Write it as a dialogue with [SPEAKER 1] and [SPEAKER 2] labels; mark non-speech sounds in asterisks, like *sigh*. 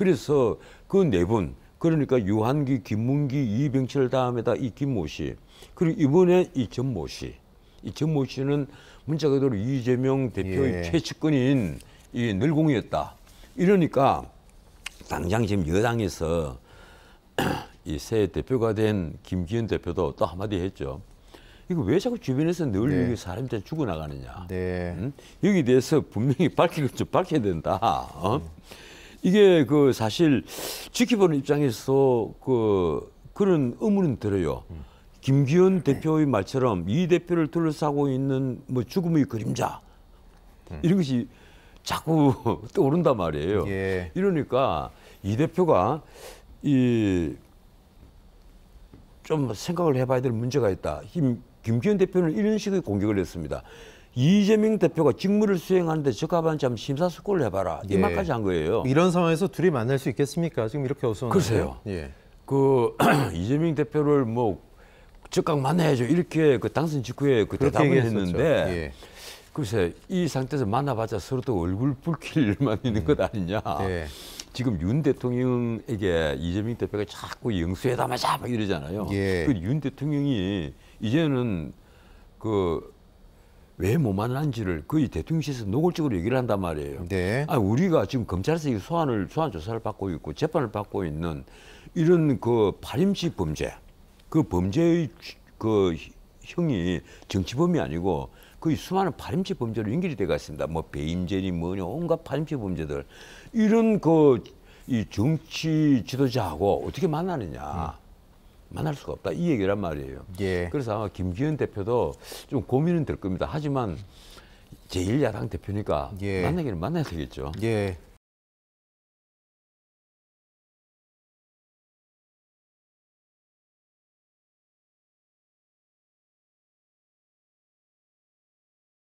[SPEAKER 1] 그래서 그 네 분, 그러니까 유한기, 김문기, 이병철 다음에다 이 김모 씨, 그리고 이번에 이 전모 씨. 이 전모 씨는 문자 그대로 이재명 대표의 예. 최측근인 이 늘공이었다. 이러니까 당장 지금 여당에서 *clears throat* 이 새 대표가 된 김기현 대표도 또 한마디 했죠. 이거 왜 자꾸 주변에서 늘 네. 사람들 죽어나가느냐. 네. 응? 여기 대해서 분명히 밝히고 좀 밝혀야 된다. 어? 네. 이게 그 사실 지켜보는 입장에서 그 그런 의문은 들어요. 김기현 네. 대표의 말처럼 이 대표를 둘러싸고 있는 뭐 죽음의 그림자 음. 이런 것이 자꾸 *laughs* 떠오른단 말이에요. 예. 이러니까 이 대표가 이 좀 생각을 해봐야 될 문제가 있다. 김, 김기현 대표는 이런 식의 공격을 했습니다. 이재명 대표가 직무를 수행하는데 적합한지 심사숙고를 해봐라. 예. 이 말까지 한 거예요. 이런 상황에서 둘이 만날 수 있겠습니까? 지금 이렇게 어서 글쎄요. 예. 그 *clears throat* 이재명 대표를 뭐 적각 만나야죠. 이렇게 그 당선 직후에 그 대답을 했는데 예. 글쎄 이 상태에서 만나봤자 서로 또 얼굴 붉힐 일만 있는 음. 것 아니냐. 예. 지금 윤 대통령에게 이재명 대표가 자꾸 영수회담하자 막 이러잖아요. 예. 그 윤 대통령이 이제는 그왜 못만난지를 거의 대통령실에서 노골적으로 얘기를 한단 말이에요. 네. 아 우리가 지금 검찰에서 소환을 소환 조사를 받고 있고 재판을 받고 있는 이런 그파림치 범죄, 그 범죄의 그 형이 정치범이 아니고 거의 수많은 파림치 범죄로 연결이 돼가 있습니다. 뭐 배임죄니 뭐니 온갖 파림치 범죄들 이런 그 이 정치 지도자하고 어떻게 만나느냐. 만날 수가 없다 이 얘기란 말이에요. 예. 그래서 아마 김기현 대표도 좀 고민은 될 겁니다. 하지만 제1야당 대표니까 예. 만나기는 만나야 되겠죠. 예.